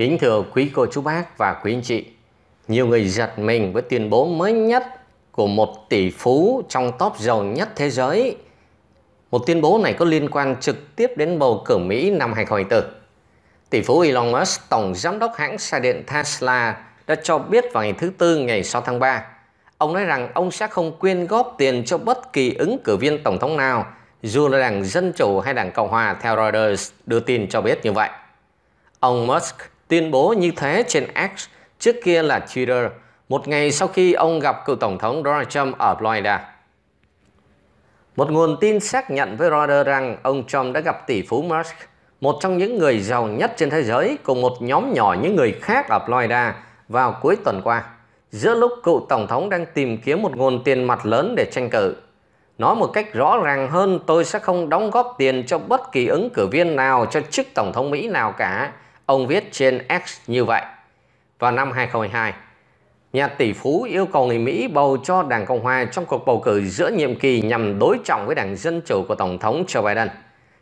Kính thưa quý cô chú bác và quý anh chị, nhiều người giật mình với tuyên bố mới nhất của một tỷ phú trong top giàu nhất thế giới. Một tuyên bố này có liên quan trực tiếp đến bầu cử Mỹ năm 2024. Tỷ phú Elon Musk, tổng giám đốc hãng xe điện Tesla, đã cho biết vào ngày thứ Tư ngày 6 tháng 3, ông nói rằng ông sẽ không quyên góp tiền cho bất kỳ ứng cử viên tổng thống nào, dù là đảng Dân Chủ hay đảng Cộng Hòa theo Reuters đưa tin cho biết như vậy. Ông Musk tuyên bố như thế trên X, trước kia là Twitter, một ngày sau khi ông gặp cựu Tổng thống Donald Trump ở Florida. Một nguồn tin xác nhận với Reuters rằng ông Trump đã gặp tỷ phú Musk, một trong những người giàu nhất trên thế giới cùng một nhóm nhỏ những người khác ở Florida vào cuối tuần qua, giữa lúc cựu Tổng thống đang tìm kiếm một nguồn tiền mặt lớn để tranh cử. Nói một cách rõ ràng hơn, tôi sẽ không đóng góp tiền cho bất kỳ ứng cử viên nào cho chức Tổng thống Mỹ nào cả, Ông viết trên X như vậy. Vào năm 2022, nhà tỷ phú yêu cầu người Mỹ bầu cho Đảng Cộng Hòa trong cuộc bầu cử giữa nhiệm kỳ nhằm đối trọng với Đảng Dân Chủ của Tổng thống Joe Biden.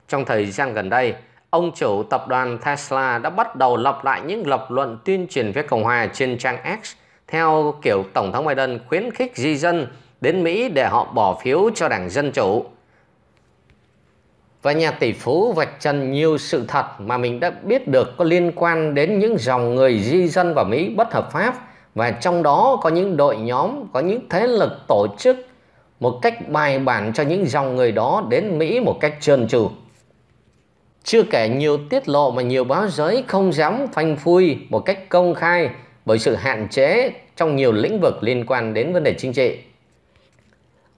Trong thời gian gần đây, ông chủ tập đoàn Tesla đã bắt đầu lặp lại những lập luận tuyên truyền về Cộng Hòa trên trang X theo kiểu Tổng thống Biden khuyến khích di dân đến Mỹ để họ bỏ phiếu cho Đảng Dân Chủ và nhà tỷ phú vạch trần nhiều sự thật mà mình đã biết được có liên quan đến những dòng người di dân vào Mỹ bất hợp pháp và trong đó có những đội nhóm, có những thế lực tổ chức một cách bài bản cho những dòng người đó đến Mỹ một cách trơn tru. Chưa kể nhiều tiết lộ mà nhiều báo giới không dám phanh phui một cách công khai bởi sự hạn chế trong nhiều lĩnh vực liên quan đến vấn đề chính trị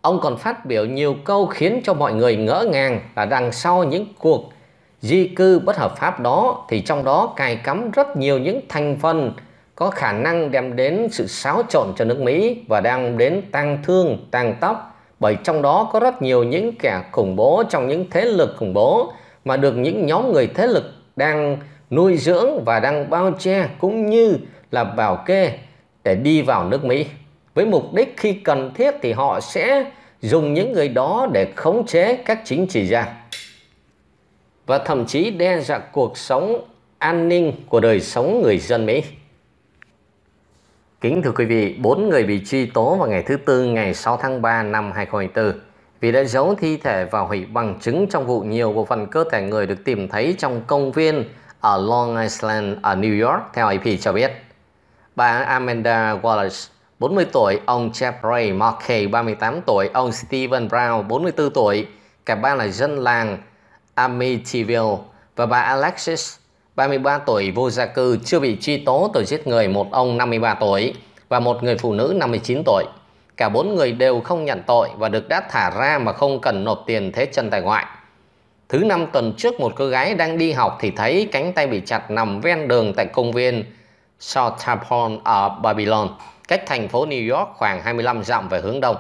ông còn phát biểu nhiều câu khiến cho mọi người ngỡ ngàng là đằng sau những cuộc di cư bất hợp pháp đó thì trong đó cài cắm rất nhiều những thành phần có khả năng đem đến sự xáo trộn cho nước Mỹ và đang đến tăng thương, tăng tóc bởi trong đó có rất nhiều những kẻ khủng bố trong những thế lực khủng bố mà được những nhóm người thế lực đang nuôi dưỡng và đang bao che cũng như là bảo kê để đi vào nước Mỹ với mục đích khi cần thiết thì họ sẽ dùng những người đó để khống chế các chính trị gia và thậm chí đe dọa cuộc sống an ninh của đời sống người dân Mỹ. Kính thưa quý vị, bốn người bị truy tố vào ngày thứ Tư ngày 6 tháng 3 năm 2024 vì đã giấu thi thể và hủy bằng chứng trong vụ nhiều bộ phận cơ thể người được tìm thấy trong công viên ở Long Island ở New York, theo AP cho biết. Bà Amanda Wallace 40 tuổi, ông Jeffrey Mackey 38 tuổi, ông Stephen Brown 44 tuổi, cả ba là dân làng Amityville và bà Alexis 33 tuổi vô gia cư chưa bị truy tố tội giết người một ông 53 tuổi và một người phụ nữ 59 tuổi. Cả bốn người đều không nhận tội và được đã thả ra mà không cần nộp tiền thế chân tại ngoại. Thứ năm tuần trước một cô gái đang đi học thì thấy cánh tay bị chặt nằm ven đường tại công viên Southampton ở Babylon cách thành phố New York khoảng 25 dặm về hướng đông.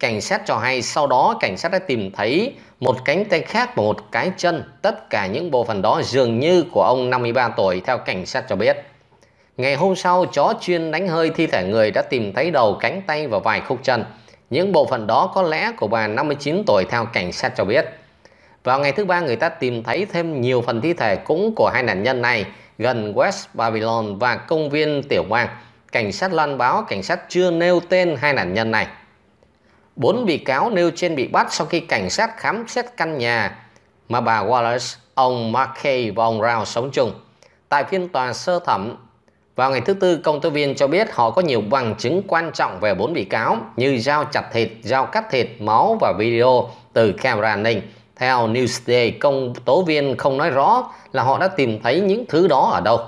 Cảnh sát cho hay sau đó cảnh sát đã tìm thấy một cánh tay khác và một cái chân. Tất cả những bộ phận đó dường như của ông 53 tuổi theo cảnh sát cho biết. Ngày hôm sau, chó chuyên đánh hơi thi thể người đã tìm thấy đầu cánh tay và vài khúc chân. Những bộ phận đó có lẽ của bà 59 tuổi theo cảnh sát cho biết. Vào ngày thứ ba người ta tìm thấy thêm nhiều phần thi thể cũng của hai nạn nhân này gần West Babylon và công viên Tiểu Bang cảnh sát loan báo cảnh sát chưa nêu tên hai nạn nhân này. Bốn bị cáo nêu trên bị bắt sau khi cảnh sát khám xét căn nhà mà bà Wallace, ông McKay và ông Rao sống chung. Tại phiên tòa sơ thẩm, vào ngày thứ Tư, công tố viên cho biết họ có nhiều bằng chứng quan trọng về bốn bị cáo như dao chặt thịt, dao cắt thịt, máu và video từ camera an ninh. Theo Newsday, công tố viên không nói rõ là họ đã tìm thấy những thứ đó ở đâu.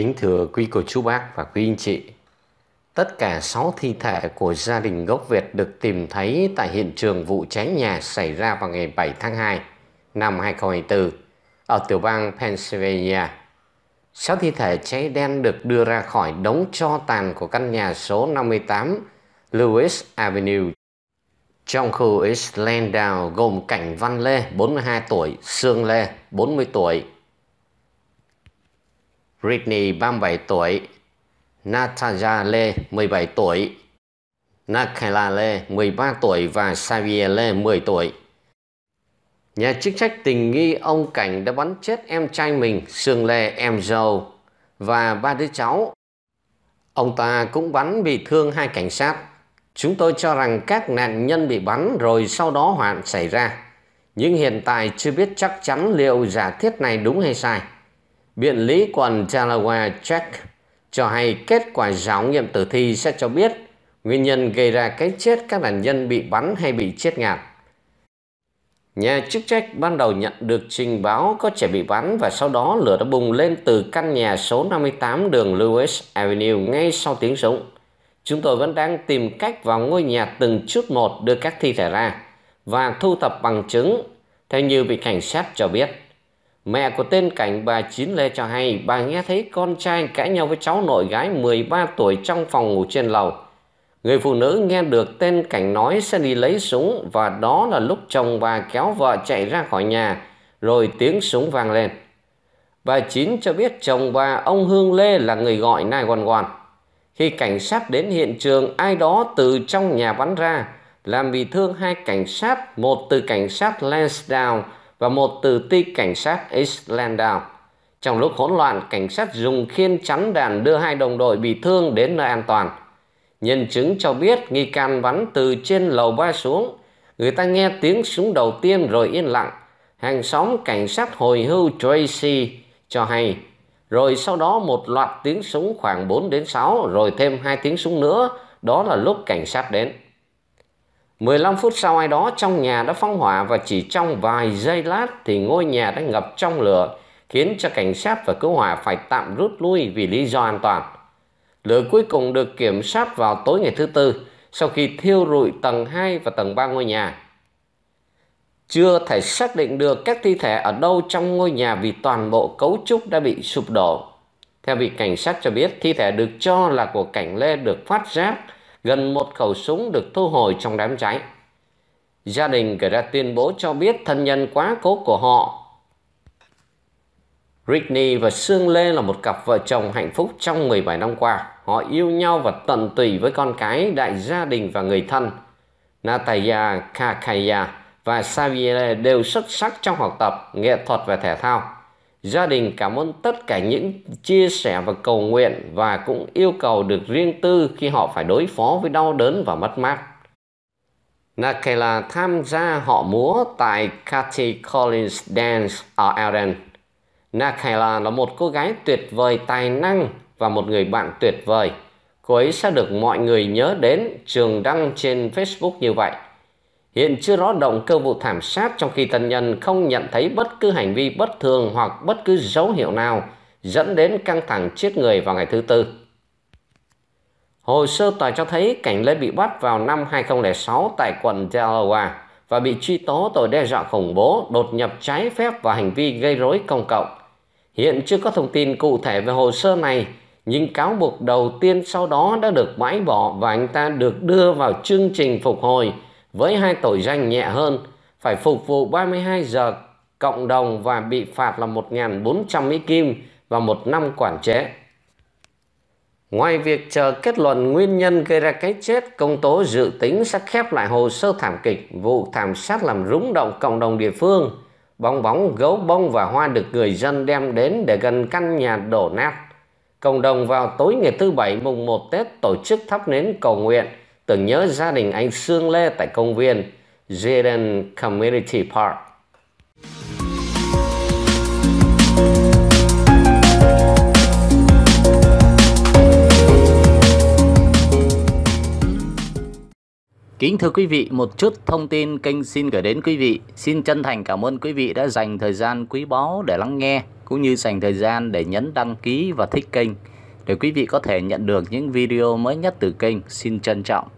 Kính thưa quý cô chú bác và quý anh chị, tất cả 6 thi thể của gia đình gốc Việt được tìm thấy tại hiện trường vụ cháy nhà xảy ra vào ngày 7 tháng 2 năm 2024 ở tiểu bang Pennsylvania. 6 thi thể cháy đen được đưa ra khỏi đống tro tàn của căn nhà số 58 Lewis Avenue trong khu East Landau gồm Cảnh Văn Lê 42 tuổi, Sương Lê 40 tuổi, Britney 37 tuổi, Natasha Lê 17 tuổi, Nakela Lê 13 tuổi và Xavier Lê 10 tuổi. Nhà chức trách tình nghi ông Cảnh đã bắn chết em trai mình Sương Lê em dâu và ba đứa cháu. Ông ta cũng bắn bị thương hai cảnh sát. Chúng tôi cho rằng các nạn nhân bị bắn rồi sau đó hoạn xảy ra. Nhưng hiện tại chưa biết chắc chắn liệu giả thiết này đúng hay sai. Biện lý quần Delaware Check cho hay kết quả giáo nghiệm tử thi sẽ cho biết nguyên nhân gây ra cái chết các nạn nhân bị bắn hay bị chết ngạt. Nhà chức trách ban đầu nhận được trình báo có trẻ bị bắn và sau đó lửa đã bùng lên từ căn nhà số 58 đường Lewis Avenue ngay sau tiếng súng. Chúng tôi vẫn đang tìm cách vào ngôi nhà từng chút một đưa các thi thể ra và thu thập bằng chứng, theo như vị cảnh sát cho biết. Mẹ của tên cảnh bà Chín Lê cho hay bà nghe thấy con trai cãi nhau với cháu nội gái 13 tuổi trong phòng ngủ trên lầu. Người phụ nữ nghe được tên cảnh nói sẽ đi lấy súng và đó là lúc chồng bà kéo vợ chạy ra khỏi nhà rồi tiếng súng vang lên. Bà Chín cho biết chồng bà ông Hương Lê là người gọi quan quan. Khi cảnh sát đến hiện trường ai đó từ trong nhà bắn ra làm bị thương hai cảnh sát, một từ cảnh sát Lansdowne và một từ ti cảnh sát East Landau. Trong lúc hỗn loạn, cảnh sát dùng khiên chắn đàn đưa hai đồng đội bị thương đến nơi an toàn. Nhân chứng cho biết nghi can bắn từ trên lầu ba xuống. Người ta nghe tiếng súng đầu tiên rồi yên lặng. Hàng xóm cảnh sát hồi hưu Tracy cho hay. Rồi sau đó một loạt tiếng súng khoảng 4 đến 6 rồi thêm hai tiếng súng nữa. Đó là lúc cảnh sát đến. 15 phút sau ai đó trong nhà đã phong hỏa và chỉ trong vài giây lát thì ngôi nhà đã ngập trong lửa, khiến cho cảnh sát và cứu hỏa phải tạm rút lui vì lý do an toàn. Lửa cuối cùng được kiểm soát vào tối ngày thứ tư sau khi thiêu rụi tầng 2 và tầng 3 ngôi nhà. Chưa thể xác định được các thi thể ở đâu trong ngôi nhà vì toàn bộ cấu trúc đã bị sụp đổ. Theo vị cảnh sát cho biết, thi thể được cho là của cảnh Lê được phát giác gần một khẩu súng được thu hồi trong đám cháy. Gia đình gửi ra tuyên bố cho biết thân nhân quá cố của họ. Rickney và Sương Lê là một cặp vợ chồng hạnh phúc trong 17 năm qua. Họ yêu nhau và tận tụy với con cái, đại gia đình và người thân. Natalia Kakaya và Xavier đều xuất sắc trong học tập, nghệ thuật và thể thao. Gia đình cảm ơn tất cả những chia sẻ và cầu nguyện và cũng yêu cầu được riêng tư khi họ phải đối phó với đau đớn và mất mát. Nakela tham gia họ múa tại Cathy Collins Dance ở Ireland. Nakela là một cô gái tuyệt vời tài năng và một người bạn tuyệt vời. Cô ấy sẽ được mọi người nhớ đến trường đăng trên Facebook như vậy. Hiện chưa rõ động cơ vụ thảm sát trong khi thân nhân không nhận thấy bất cứ hành vi bất thường hoặc bất cứ dấu hiệu nào dẫn đến căng thẳng chết người vào ngày thứ tư. Hồ sơ tòa cho thấy Cảnh Lê bị bắt vào năm 2006 tại quận Delaware và bị truy tố tội đe dọa khủng bố, đột nhập trái phép và hành vi gây rối công cộng. Hiện chưa có thông tin cụ thể về hồ sơ này, nhưng cáo buộc đầu tiên sau đó đã được bãi bỏ và anh ta được đưa vào chương trình phục hồi – với hai tội danh nhẹ hơn phải phục vụ 32 giờ cộng đồng và bị phạt là 1.400 Mỹ Kim và một năm quản chế. Ngoài việc chờ kết luận nguyên nhân gây ra cái chết, công tố dự tính sẽ khép lại hồ sơ thảm kịch vụ thảm sát làm rúng động cộng đồng địa phương. Bong bóng, gấu bông và hoa được người dân đem đến để gần căn nhà đổ nát. Cộng đồng vào tối ngày thứ Bảy mùng 1 Tết tổ chức thắp nến cầu nguyện Tưởng nhớ gia đình anh Sương Lê tại công viên Jaden Community Park. Kính thưa quý vị, một chút thông tin kênh xin gửi đến quý vị. Xin chân thành cảm ơn quý vị đã dành thời gian quý báu để lắng nghe, cũng như dành thời gian để nhấn đăng ký và thích kênh. Để quý vị có thể nhận được những video mới nhất từ kênh, xin trân trọng.